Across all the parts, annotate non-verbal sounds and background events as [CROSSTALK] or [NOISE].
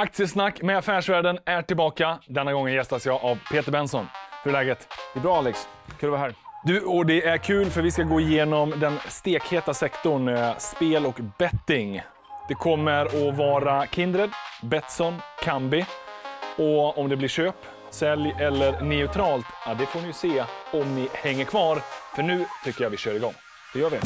Aktiesnack med Affärsvärlden är tillbaka. Denna gången gästas jag av Peter Benson. Hur är läget? Det är bra Alex. Kul att vara här. Du, och det är kul för vi ska gå igenom den stekheta sektorn eh, spel och betting. Det kommer att vara Kindred, Betsson, Kambi och om det blir köp, sälj eller neutralt, ja, det får ni se om ni hänger kvar. För nu tycker jag vi kör igång. Det gör vi.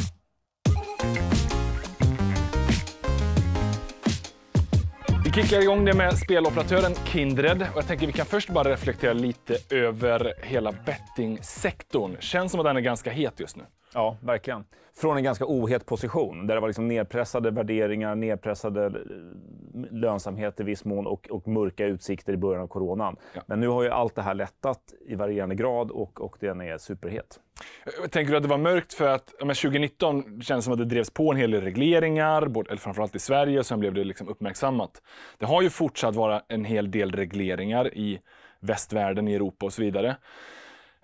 Vi kickar igång det med speloperatören Kindred. Och jag tänker att vi kan först bara reflektera lite över hela bettingsektorn. Känns som att den är ganska het just nu. Ja, verkligen. Från en ganska ohet position där det var liksom nedpressade värderingar, nedpressade eh, lönsamhet i viss mån och, och mörka utsikter i början av coronan. Ja. Men nu har ju allt det här lättat i varierande grad och, och den är superhet. Tänker du att det var mörkt för att men 2019 känns som att det drevs på en hel del regleringar, både, framförallt i Sverige, och sen blev det liksom uppmärksammat. Det har ju fortsatt vara en hel del regleringar i västvärlden, i Europa och så vidare.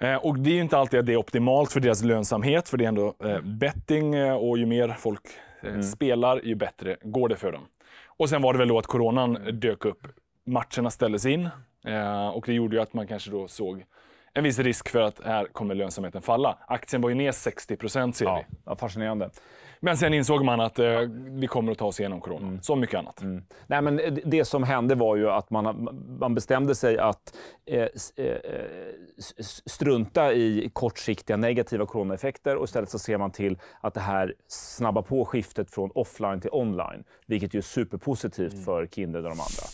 Eh, och det är ju inte alltid att det är optimalt för deras lönsamhet, för det är ändå eh, betting eh, och ju mer folk eh, mm. spelar, ju bättre går det för dem. Och sen var det väl då att coronan dök upp. Matcherna ställdes in eh, och det gjorde ju att man kanske då såg en viss risk för att här kommer lönsamheten falla. Aktien var ju ner 60 procent ser ja. vi. Ja, fascinerande. Men sen insåg man att eh, vi kommer att ta oss igenom corona, mm. som mycket annat. Mm. Nej, men det som hände var ju att man, man bestämde sig att eh, eh strunta i kortsiktiga negativa coronaeffekter och istället så ser man till att det här snabbar på skiftet från offline till online, vilket ju är superpositivt mm. för Kinder och de andra.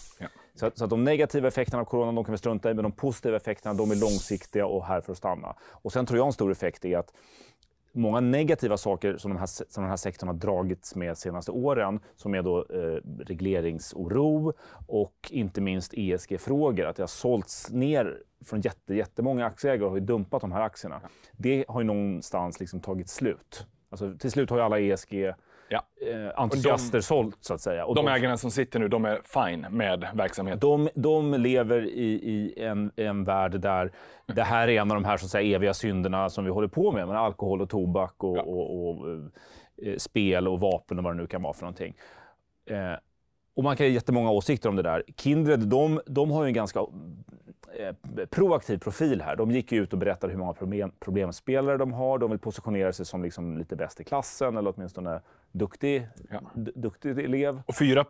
Så att, så att de negativa effekterna av corona de kan vi strunta i, men de positiva effekterna de är långsiktiga och här för att stanna. Och sen tror jag en stor effekt är att många negativa saker som den, här, som den här sektorn har dragits med de senaste åren, som är då eh, regleringsoro och inte minst ESG-frågor, att det har sålts ner från jätte, jättemånga aktieägare och har dumpat de här aktierna. Det har ju någonstans liksom tagit slut. Alltså, till slut har ju alla ESG ja. eh, entusiaster de, sålt, så att säga. Och de, de ägarna som sitter nu, de är fine med verksamheten? De, de lever i, i en, en värld där det här är en av de här så att säga, eviga synderna som vi håller på med, med alkohol och tobak och, ja. och, och, och eh, spel och vapen och vad det nu kan vara för någonting. Eh, och man kan ha jättemånga åsikter om det där. Kindred, de, de har ju en ganska eh, proaktiv profil här. De gick ut och berättade hur många problem, problemspelare de har. De vill positionera sig som liksom lite bäst i klassen eller åtminstone duktig, ja. duktig elev. Och 4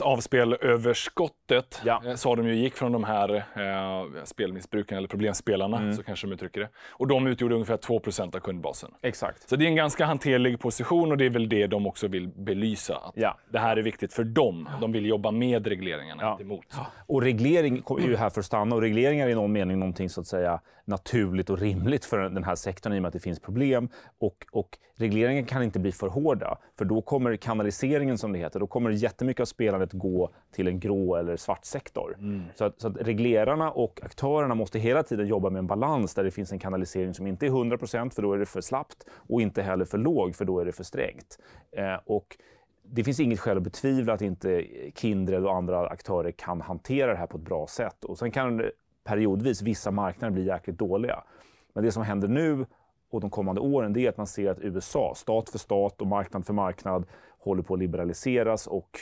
av spelöverskottet ja. Eh, sa de ju gick från de här eh, spelmissbrukarna eller problemspelarna, mm. så kanske de uttrycker det. Och de utgjorde ungefär 2 av kundbasen. Exakt. Så det är en ganska hanterlig position och det är väl det de också vill belysa. Att ja. Det här är viktigt för dem. De vill jobba med regleringarna, ja. inte emot. Och reglering är ju här för att stanna och regleringar är i någon mening någonting så att säga naturligt och rimligt för den här sektorn i och med att det finns problem. Och, och regleringen kan inte bli för hårda, för då kommer kanaliseringen, som det heter, då kommer jättemycket av spelandet gå till en grå eller svart sektor. Mm. Så, att, så, att, reglerarna och aktörerna måste hela tiden jobba med en balans där det finns en kanalisering som inte är 100 för då är det för slappt, och inte heller för låg, för då är det för strängt. Eh, och det finns inget skäl att betvivla att inte Kindred och andra aktörer kan hantera det här på ett bra sätt. Och sen kan periodvis vissa marknader bli jäkligt dåliga. Men det som händer nu och de kommande åren det är att man ser att USA, stat för stat och marknad för marknad, håller på att liberaliseras och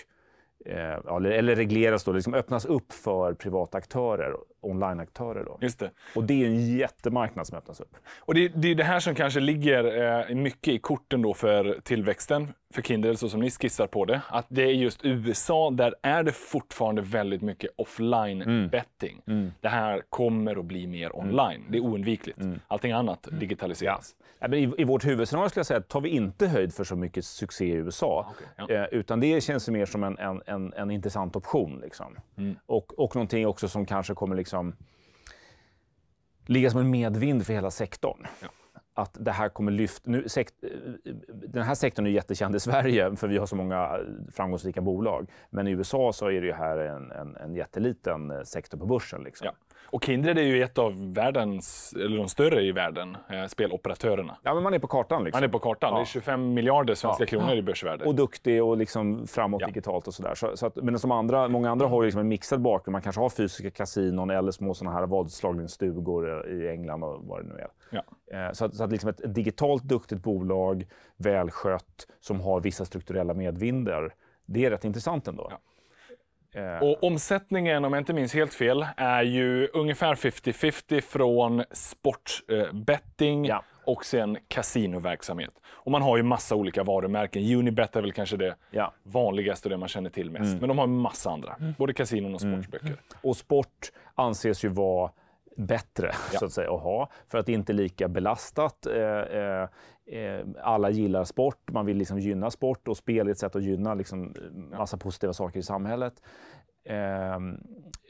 eller, eh, eller regleras, då, liksom öppnas upp för privata aktörer onlineaktörer. Då. Just det. Och det är en jättemarknad som öppnas upp. Och det, det är det här som kanske ligger eh, mycket i korten då för tillväxten för Kindle, så som ni skissar på det. Att det är just USA, där är det fortfarande väldigt mycket offline-betting. Mm. mm. Det här kommer att bli mer mm. online. Det är oundvikligt. Mm. Allting annat mm. digitaliseras. Ja. I, I, vårt huvudscenario skulle jag säga tar vi inte höjd för så mycket succé i USA. Ah, okay. Ja. Eh, utan det känns mer som en, en, en, en intressant option. Liksom. Och, och någonting också som kanske kommer liksom liksom ligga som en medvind för hela sektorn. Ja att det här kommer lyfta... Nu, sekt, den här sektorn är jättekänd i Sverige för vi har så många framgångsrika bolag. Men i USA så är det här en, en, en jätteliten eh, sektor på börsen. Liksom. Ja. Och Kindred är ju ett av världens, eller de större i världen, eh, speloperatörerna. Ja, men man är på kartan. Liksom. Man är på kartan. Ja. Det är 25 miljarder svenska ja. kronor i börsvärde. Och duktig och liksom framåt ja. digitalt och sådär. Så, så att, medan som andra, många andra har ju liksom en mixad bakgrund. Man kanske har fysiska kasinon eller små såna här vadslagningsstugor eh, i England och vad det nu är. Ja. Eh, så att, så att liksom ett digitalt duktigt bolag, välskött, som har vissa strukturella medvindar, det är rätt intressant ändå. Ja. Eh. Och omsättningen, om jag inte minns helt fel, är ju ungefär 50-50 från sportbetting eh, ja. och sen kasinoverksamhet. Och man har ju massa olika varumärken. Unibet är väl kanske det ja. vanligaste och det man känner till mest. Mm. Men de har en massa andra, mm. både kasinon och mm. sportböcker. Mm. Och sport anses ju vara bättre ja. så att säga, att ha. För att det inte är lika belastat. Eh, eh, eh, alla gillar sport, man vill liksom gynna sport och spel är ett sätt att gynna liksom massa positiva saker i samhället. Ehm,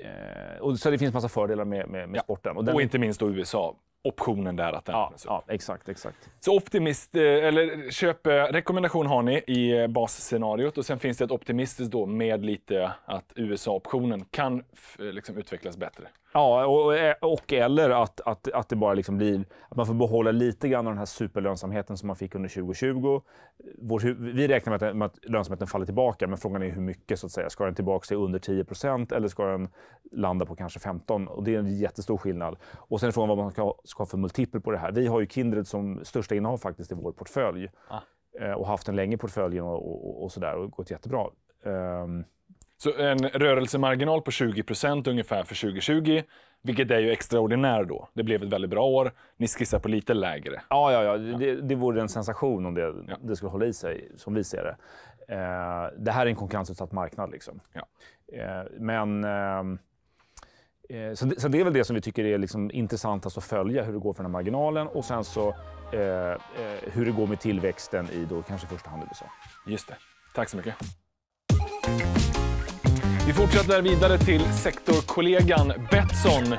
eh, och så det finns massa fördelar med, med, med ja. sporten. Och, den... och inte minst då USA optionen där att den ja, ja, exakt, exakt. Så optimist, eh, eller köp, eh, rekommendation har ni i basscenariot och sen finns det ett optimistiskt då med lite att USA-optionen kan liksom utvecklas bättre. Ja, och, eh, och eller att, att, att det bara liksom blir att man får behålla lite grann av den här superlönsamheten som man fick under 2020. Vår, vi räknar med att, med att lönsamheten faller tillbaka, men frågan är hur mycket. så att säga. Ska den tillbaka till under 10 eller ska den landa på kanske 15 Och Det är en jättestor skillnad. Och sen är frågan vad man ska, ska ha för multipel på det här. Vi har ju Kindred som största innehav faktiskt i vår portfölj ah. Eh, och haft den länge i portföljen och, och, och sådär och gått jättebra. Um, så en rörelsemarginal på 20 procent ungefär för 2020, vilket är ju extraordinärt då. Det blev ett väldigt bra år. Ni skissar på lite lägre. Ja, ja, ja. Det, det vore en sensation om det, ja. det skulle hålla i sig, som vi ser det. Eh, det här är en konkurrensutsatt marknad. Liksom. Ja. Eh, men... Eh, eh, så det, så det, är väl det som vi tycker är liksom intressantast att följa, hur det går för den här marginalen och sen så eh, eh, hur det går med tillväxten i då kanske i första hand USA. Just det. Tack så mycket. Vi fortsätter vidare till sektorkollegan Betsson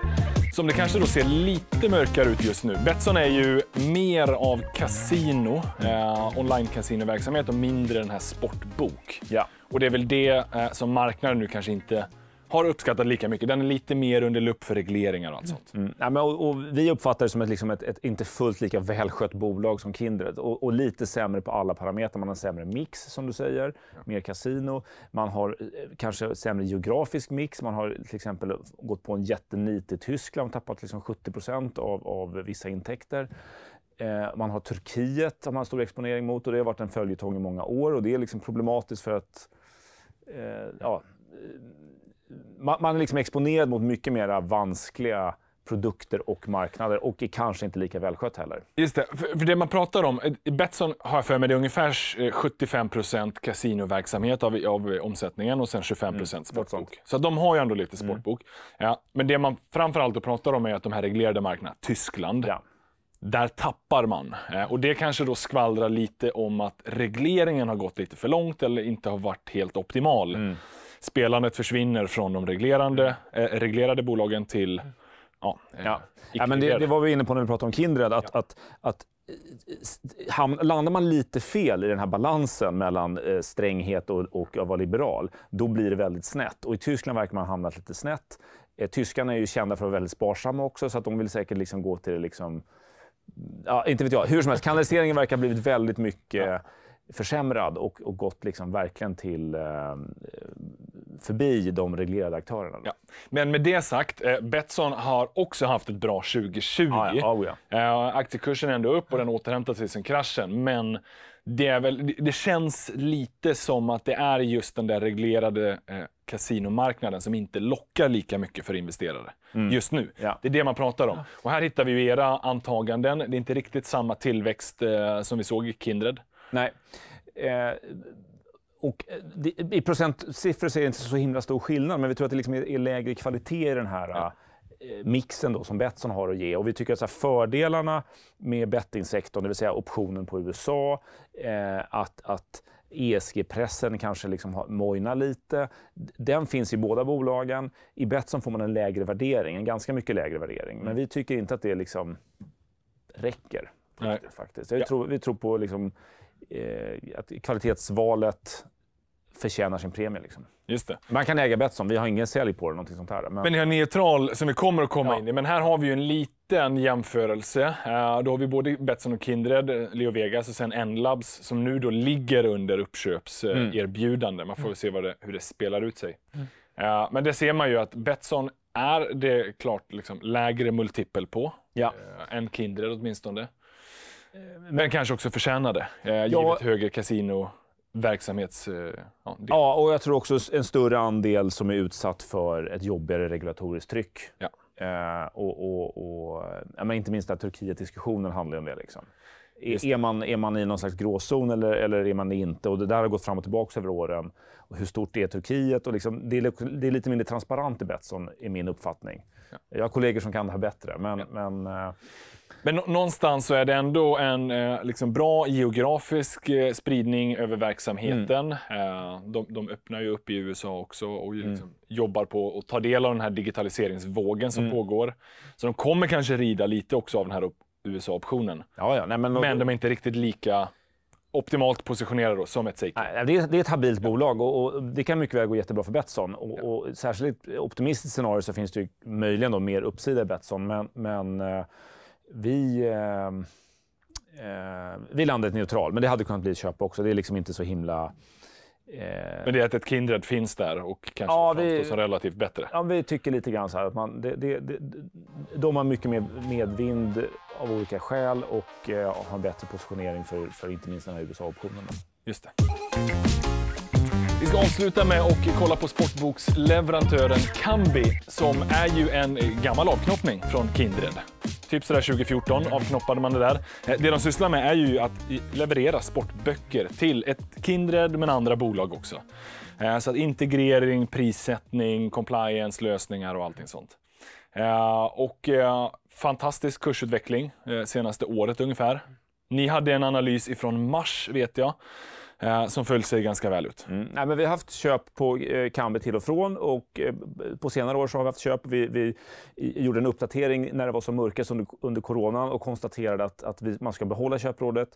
som det kanske då ser lite mörkare ut just nu. Betsson är ju mer av kasino, eh, online kasinoverksamhet och mindre den här sportbok. Ja. Och det är väl det eh, som marknaden nu kanske inte har uppskattat lika mycket. Den är lite mer under lupp för regleringar och allt sånt. Mm. Ja, men, och, och vi uppfattar det som ett, liksom ett, ett, inte fullt lika välskött bolag som Kindred och, och, lite sämre på alla parametrar. Man har sämre mix, som du säger, ja. mer kasino. Man har eh, kanske sämre geografisk mix. Man har till exempel gått på en jättenit i Tyskland och tappat liksom 70 av, av vissa intäkter. Eh, man har Turkiet, som man har stor exponering mot och det har varit en följetong i många år och det är liksom problematiskt för att eh, ja, man, man, är liksom exponerad mot mycket mer vanskliga produkter och marknader och är kanske inte lika välskött heller. Just det, för, för det man pratar om, eh, Betsson har jag för mig, det är ungefär 75 eh, kasinoverksamhet av, av omsättningen och sen 25 mm, sportbok. Så de har ju ändå lite mm. sportbok. Mm. Ja, men det man framförallt pratar om är att de här reglerade marknaderna, Tyskland, ja. Där tappar man. Eh, och det kanske då skvallrar lite om att regleringen har gått lite för långt eller inte har varit helt optimal. Mm spelandet försvinner från de reglerande, mm. eh, reglerade bolagen till mm. Ja, eh, ja. ja. men det, det, var vi inne på när vi pratade om Kindred, att, ja. att, att eh, Ham, landar man lite fel i den här balansen mellan eh, stränghet och, och att vara liberal, då blir det väldigt snett. Och i Tyskland verkar man ha hamnat lite snett. Eh, tyskarna är ju kända för att vara väldigt sparsamma också, så att de vill säkert liksom gå till liksom... Ja, inte vet jag. Hur som helst, kanaliseringen verkar ha blivit väldigt mycket... Ja försämrad och, och gått liksom verkligen till eh, förbi de reglerade aktörerna. Ja. Men med det sagt, eh, Betsson har också haft ett bra 2020. Ah, ja. Oh, ja. Eh, aktiekursen är ändå upp och den återhämtar sig sen kraschen, men det, är väl, det känns lite som att det är just den där reglerade eh, kasinomarknaden som inte lockar lika mycket för investerare mm. just nu. Ja. Det är det man pratar om. Och här hittar vi ju era antaganden. Det är inte riktigt samma tillväxt eh, som vi såg i Kindred. Nej. Eh, och eh, det, I procentsiffror så är det inte så himla stor skillnad, men vi tror att det liksom är, är lägre kvalitet i den här ja. Eh, mixen då, som Betsson har att ge. Och vi tycker att här, fördelarna med bettingsektorn, det vill säga optionen på USA, eh, att, att ESG-pressen kanske liksom mojnar lite. Den finns i båda bolagen. I Betsson får man en lägre värdering, en ganska mycket lägre värdering. Men mm. vi tycker inte att det liksom räcker. Faktiskt. faktiskt. Ja. Tror, vi tror på liksom eh, att kvalitetsvalet förtjänar sin premie. Liksom. Just det. Man kan äga Betsson, vi har ingen sälj på det. Någonting sånt här, men... men ni har neutral som vi kommer att komma ja. in i. Men här har vi ju en liten jämförelse. Uh, då har vi både Betsson och Kindred, eh, Leo Vegas och sen Enlabs som nu då ligger under uppköpserbjudande. Mm. Man får väl mm. se det, hur det spelar ut sig. Mm. Uh, men det ser man ju att Betsson är det klart liksom lägre multipel på. Ja. Uh, än Kindred åtminstone. Eh, men kanske också förtjänade, eh, givet högre kasinoverksamhets... verksamhets... Ja, ja, och jag tror också en större andel som är utsatt för ett jobbigare regulatoriskt tryck. Ja. Eh, och, och, och ja, men inte minst att Turkiet-diskussionen handlar om det. Liksom. E-, är, man, är man i någon slags gråzon eller, eller är man inte? Och det där har gått fram och tillbaka över åren. Och hur stort är Turkiet? Och liksom, det, är, det är lite mindre transparent i Betsson, i min uppfattning. Ja. Jag har kollegor som kan det här bättre. Men, men eh, men någonstans så är det ändå en eh, liksom, bra geografisk eh, spridning över verksamheten. Mm. Eh, de, de öppnar ju upp i USA också och mm. liksom mm. jobbar på att ta del av den här digitaliseringsvågen som mm. pågår. Så de kommer kanske rida lite också av den här USA-optionen. Ja, ja. Nej, men, men de är inte riktigt lika optimalt positionerade då, som ett Seiko? Nej, det, är, det är ett habilt ja. bolag och, och, det kan mycket väl gå jättebra för Betsson. Och, ja. och särskilt optimistiskt scenario så finns det ju möjligen då mer uppsida i Betsson, men, men vi, eh, vi landade neutral, men det hade kunnat bli ett köp också. Det är liksom inte så himla... Eh, men det är att ett Kindred finns där och kanske ja, framstår som relativt bättre? Ja, vi tycker lite grann så här att man, det, det, det, de har mycket mer medvind av olika skäl och eh, har en bättre positionering för, för inte minst den här USA-optionen. Just det. Vi ska avsluta med att kolla på sportboksleverantören Kambi som är ju en gammal avknoppning från Kindred. Typ sådär 2014 avknoppade man det där. Eh, det de sysslar med är ju att leverera sportböcker till ett Kindred men andra bolag också. Eh, så att integrering, prissättning, compliance-lösningar och allting sånt. Eh, och fantastisk kursutveckling senaste året ungefär. Ni hade en analys ifrån mars vet jag eh, som följer sig ganska väl ut. Mm. Nej, men vi har haft köp på eh, Kambi till och från och eh, på senare år så har vi haft köp. Vi, vi gjorde en uppdatering när det var som mörkast under, under coronan och konstaterade att, att vi, man ska behålla köprådet.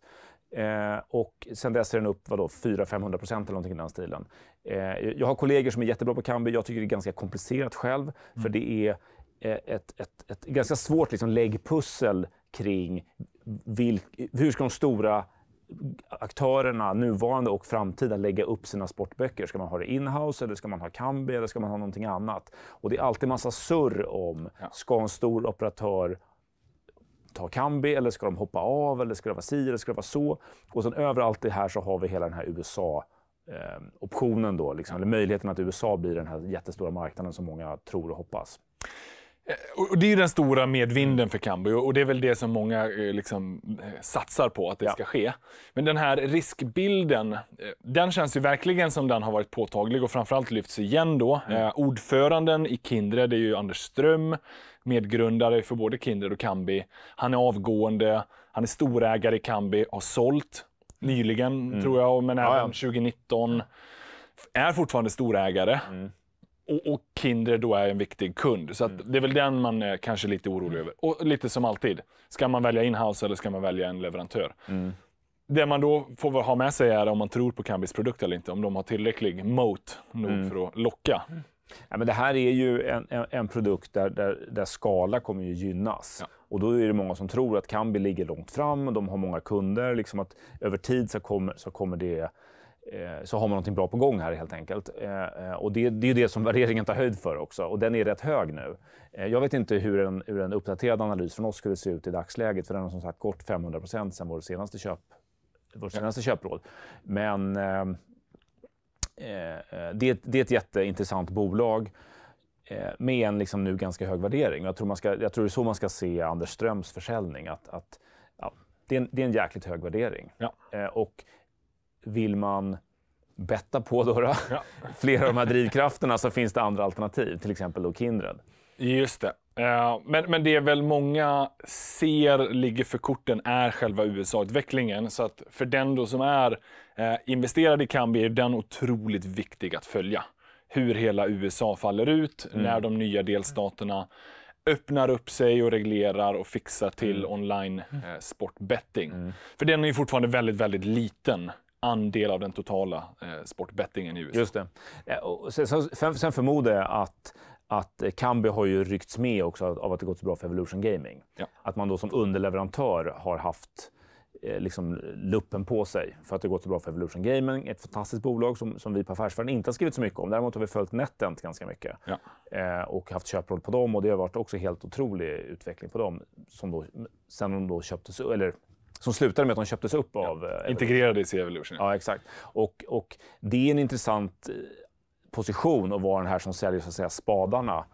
Eh, och sen dess är den upp 400-500 procent eller någonting i den stilen. Eh, jag har kollegor som är jättebra på Kambi. Jag tycker det är ganska komplicerat själv, mm. för det är ett, eh, ett, ett, ett ganska svårt liksom, läggpussel kring vilk, hur ska de stora aktörerna, nuvarande och framtida, lägga upp sina sportböcker? Ska man ha det inhouse eller ska man ha Kambi eller ska man ha någonting annat? Och det är alltid massa surr om, ja. ska en stor operatör ta Kambi eller ska de hoppa av eller ska det vara si eller ska det vara så? Och sen överallt det här så har vi hela den här USA eh, optionen då, liksom, eller möjligheten att USA blir den här jättestora marknaden som många tror och hoppas. Eh, och det är den stora medvinden för Kambi och det är väl det som många eh, liksom eh, satsar på att det ja. ska ske. Men den här riskbilden, den känns ju verkligen som den har varit påtaglig och framförallt lyfts igen då. Mm. Ordföranden i Kindred är ju Anders Ström, medgrundare för både Kindred och Kambi. Han är avgående, han är storägare i Kambi, har sålt nyligen mm. tror jag, men även ja, ja. 2019. Är fortfarande storägare. Mm och, och, Kinder då är en viktig kund. Så mm. det är väl den man är kanske lite orolig över. Och lite som alltid, ska man välja inhouse eller ska man välja en leverantör? Mm. Det man då får ha med sig är om man tror på Kambis produkt eller inte. Om de har tillräcklig moat nog mm. för att locka. Ja, men det här är ju en, en, en produkt där, där, där, skala kommer ju gynnas. Ja. Och då är det många som tror att Kambi ligger långt fram och de har många kunder. Liksom att över tid så kommer, så kommer det Eh, så har man någonting bra på gång här helt enkelt. Eh, eh, och det, det är det som värderingen tar höjd för också och den är rätt hög nu. jag vet inte hur en, hur en uppdaterad analys från oss skulle se ut i dagsläget för den har som sagt gått 500 procent sedan vår senaste, köp, vår senaste ja. köpråd. Men eh, det, det är ett jätteintressant bolag med en liksom nu ganska hög värdering. Jag tror, man ska, jag tror det är så man ska se Anders Ströms försäljning. Att, att ja, det, är en, det, är en, jäkligt hög värdering. Ja. och vill man betta på då, ja. [LAUGHS] flera av de här drivkrafterna så finns det andra alternativ, till exempel då Kindred. Just det. Eh, men, men det är väl många ser ligger för korten är själva USA-utvecklingen. Så att för den då som är eh, investerad i Kambi är den otroligt viktig att följa. Hur hela USA faller ut mm. när de nya delstaterna öppnar upp sig och reglerar och fixar till mm. online eh, sportbetting. Mm. För den är fortfarande väldigt, väldigt liten andel av den totala eh, sportbettingen i USA. Just det. Eh, sen, sen, förmodar jag att att Kambi har ju ryckts med också av att det gått så bra för Evolution Gaming. Ja. Att man då som underleverantör har haft eh, liksom luppen på sig för att det gått så bra för Evolution Gaming. Ett fantastiskt bolag som, som vi på Affärsvärlden inte har skrivit så mycket om. Däremot har vi följt NetEnt ganska mycket ja. eh, och haft köproll på dem och det har varit också helt otrolig utveckling på dem. Som då, sen de då köptes, eller som slutade med att de köptes upp av... Eh, integrerades i Evolution. Ja, exakt. Och, och det är en intressant eh, position att vara den här som säljer så att säga, spadarna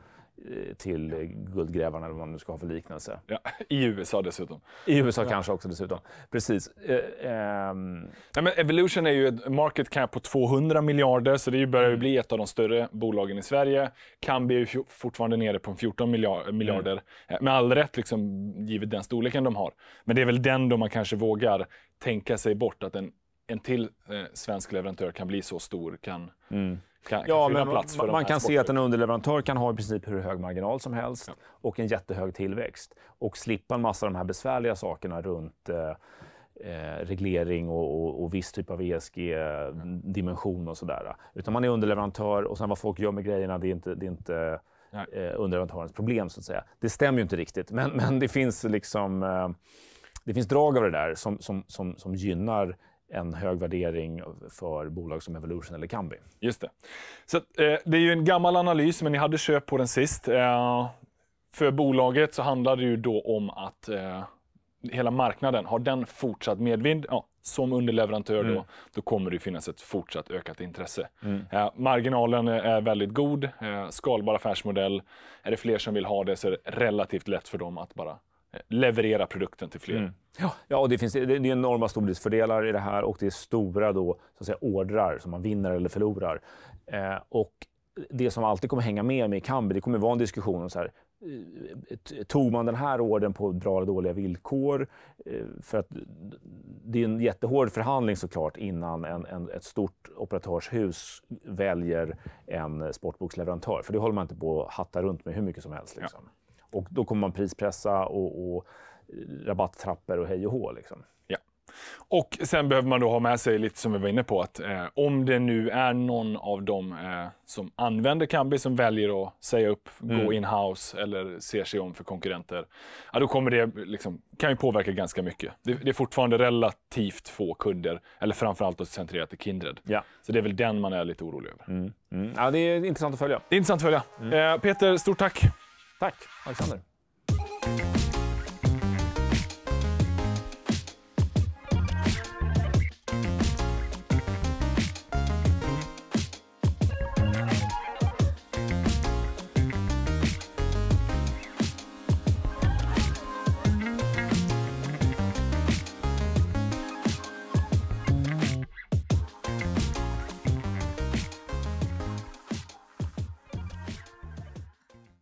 Eh, till guldgrävarna eller vad man nu ska ha för liknelse. Ja, I USA dessutom. I USA ja. kanske också dessutom. Precis. Eh, eh, men Evolution är ju ett market cap på 200 miljarder, så det börjar ju mm. bli ett av de större bolagen i Sverige. Kambi är ju fortfarande nere på 14 mm. miljarder, mm. med all rätt liksom, givet den storleken de har. Men det är väl den då man kanske vågar tänka sig bort, att en, en till eh, svensk leverantör kan bli så stor, kan mm kan, kan ja, plats för Man kan se att en underleverantör kan ha i princip hur hög marginal som helst ja. och en jättehög tillväxt och slippa en massa av de här besvärliga sakerna runt eh, eh reglering och, och, och, viss typ av ESG-dimension och sådär. Utan man är underleverantör och sen vad folk gör med grejerna, det är inte, det är inte eh, underleverantörens problem så att säga. Det stämmer ju inte riktigt, men, men det finns liksom eh, det finns drag av det där som, som, som, som gynnar en hög värdering för bolag som Evolution eller Kambi. Just det. Så, eh, det är ju en gammal analys, men ni hade köp på den sist. Eh, för bolaget så handlar det ju då om att eh, hela marknaden, har den fortsatt medvind, ja, som underleverantör mm. då, då kommer det finnas ett fortsatt ökat intresse. Mm. Eh, marginalen är väldigt god, eh, skalbar affärsmodell. Är det fler som vill ha det så är det relativt lätt för dem att bara leverera produkten till fler. Mm. Ja. ja, och det finns det är enorma stordriftsfördelar i det här och det är stora då, så att säga, ordrar som man vinner eller förlorar. Eh, och det som alltid kommer hänga med mig i Kambi, det kommer vara en diskussion om så här, eh, Tog man den här orden på bra eller dåliga villkor? Eh, för att det är en jättehård förhandling såklart innan en, en, ett stort operatörshus väljer en sportboksleverantör. För det håller man inte på att hatta runt med hur mycket som helst. Liksom. Ja. Och då kommer man prispressa och, och eh, rabatttrappor och hej och hå. Liksom. Ja. Och sen behöver man då ha med sig lite som vi var inne på att eh, om det nu är någon av dem eh, som använder Kambi som väljer att säga upp, mm. gå in-house eller ser sig om för konkurrenter. Ja, då kommer det liksom, kan ju påverka ganska mycket. Det, det är fortfarande relativt få kunder eller framförallt att centrerat till Kindred. Ja. Så det är väl den man är lite orolig över. Mm. Mm. Ja, det är intressant att följa. Det är intressant att följa. Mm. Eh, Peter, stort tack! Tack, Alexander.